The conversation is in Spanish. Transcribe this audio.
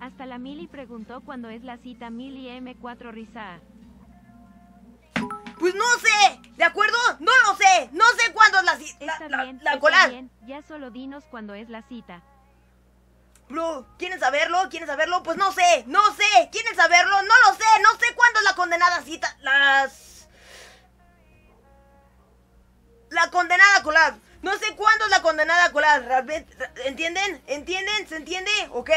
Hasta la Mili preguntó cuándo es la cita Mili M4 Riza Pues no sé, ¿de acuerdo? No lo sé, no sé cuándo es la cita. la, bien, la, Ya solo dinos cuándo es la cita. Bro, ¿quieren saberlo? ¿Quieren saberlo? Pues no sé, no sé. ¿Quieren saberlo? No lo sé, no sé cuándo es la condenada cita. Las. La condenada colar. No sé cuándo es la condenada colar. ¿Entienden? ¿Entienden? ¿Se entiende? Ok.